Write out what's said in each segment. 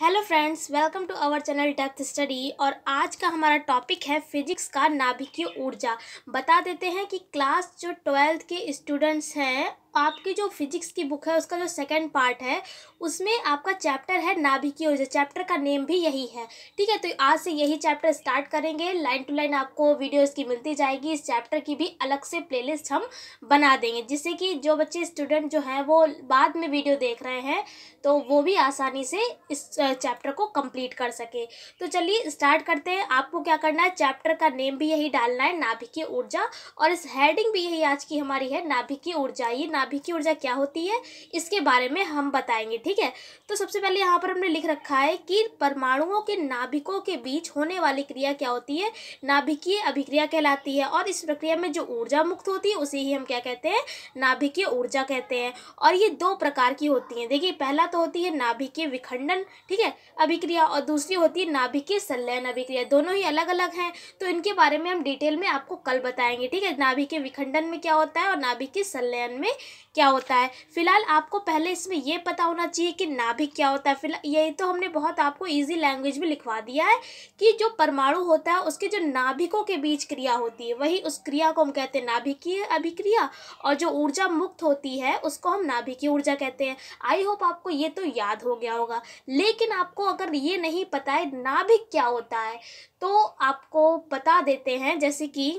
hello friends welcome to our channel depth study और आज का हमारा टॉपिक है फिजिक्स का नाभिकीय ऊर्जा बता देते हैं कि क्लास जो ट्वेल्थ के स्टूडेंट्स हैं आपकी जो फिजिक्स की बुक है उसका जो सेकंड पार्ट है उसमें आपका चैप्टर है नाभिकीय ऊर्जा चैप्टर का नेम भी यही है ठीक है तो आज से यही चैप्टर स्टार्ट करेंगे लाइन टू लाइन आपको वीडियो इसकी मिलती जाएगी इस चैप्टर की भी अलग से प्लेलिस्ट हम बना देंगे जिससे कि जो बच्चे स्टूडेंट जो हैं वो बाद में वीडियो देख रहे हैं तो वो भी आसानी से इस चैप्टर को कंप्लीट कर सके तो चलिए स्टार्ट करते हैं आपको क्या करना है चैप्टर का नेम भी यही डालना है नाभिकीय ऊर्जा और इस हेडिंग भी यही आज की हमारी है नाभिकीय ऊर्जा ये नाभिक नाभिक की ऊर्जा क्या होती है इसके बारे में हम बताएंगे ठीक है तो सबसे पहले यहाँ पर हमने लिख रखा है कि परमाणुओं के नाभिकों के बीच होने वाली क्रिया क्या होती है नाभिकीय अभिक्रिया कहलाती है और इस प्रक्रिया में जो ऊर्जा मुक्त होती है उसे ही हम क्या कहते हैं नाभिकीय ऊर्जा कहते हैं और ये दो प्रकार की होती हैं देखिए पहला तो होती है नाभिकीय विखंडन ठीक है अभिक्रिया और दूसरी होती है नाभिकीय संलयन अभिक्रिया दोनों ही अलग अलग हैं तो इनके बारे में हम डिटेल में आपको कल बताएंगे ठीक है नाभिकीय विखंडन में क्या होता है और नाभिकीय संलयन में क्या होता है फिलहाल आपको पहले इसमें यह पता होना चाहिए कि नाभिक क्या होता है फिलहाल यही तो हमने बहुत आपको ईजी लैंग्वेज में लिखवा दिया है कि जो परमाणु होता है उसके जो नाभिकों के बीच क्रिया होती है वही उस क्रिया को हम कहते हैं नाभिकीय अभिक्रिया और जो ऊर्जा मुक्त होती है उसको हम नाभिकीय ऊर्जा कहते हैं आई होप आपको ये तो याद हो गया होगा लेकिन आपको अगर ये नहीं पता है नाभिक क्या होता है तो आपको बता देते हैं जैसे कि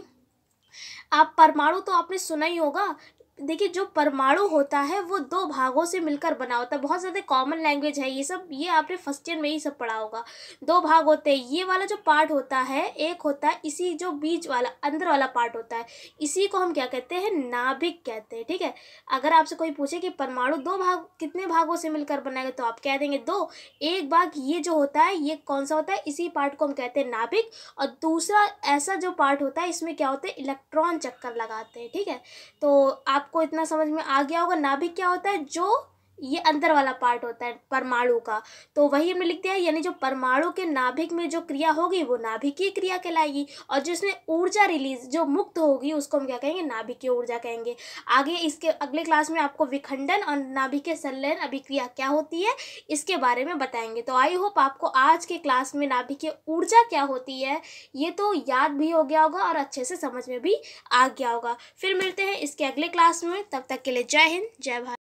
आप परमाणु तो आपने सुना ही होगा देखिए जो परमाणु होता है वो दो भागों से मिलकर बना होता है बहुत ज़्यादा कॉमन लैंग्वेज है ये सब ये आपने फर्स्ट ईयर में ही सब पढ़ा होगा दो भाग होते हैं ये वाला जो पार्ट होता है एक होता है इसी जो बीच वाला अंदर वाला पार्ट होता है इसी को हम क्या कहते हैं नाभिक कहते हैं ठीक है अगर आपसे कोई पूछे कि परमाणु दो भाग कितने भागों से मिलकर बनाएगा तो आप कह देंगे दो एक भाग ये जो होता है ये कौन सा होता है इसी पार्ट को हम कहते हैं नाभिक और दूसरा ऐसा जो पार्ट होता है इसमें क्या होता है इलेक्ट्रॉन चक्कर लगाते हैं ठीक है तो आप आपको इतना समझ में आ गया होगा नाभिक क्या होता है जो ये अंदर वाला पार्ट होता है परमाणु का तो वही हमने लिख दिया यानी जो परमाणु के नाभिक में जो क्रिया होगी वो नाभिकीय क्रिया कहलाएगी और जिसमें ऊर्जा रिलीज जो मुक्त होगी उसको हम क्या कहेंगे नाभिकीय ऊर्जा कहेंगे आगे इसके अगले क्लास में आपको विखंडन और नाभिकीय संलयन अभिक्रिया क्या होती है इसके बारे में बताएंगे तो आई होप आपको आज के क्लास में नाभिकीय ऊर्जा क्या होती है ये तो याद भी हो गया होगा और अच्छे से समझ में भी आ गया होगा फिर मिलते हैं इसके अगले क्लास में तब तक के लिए जय हिंद जय भारत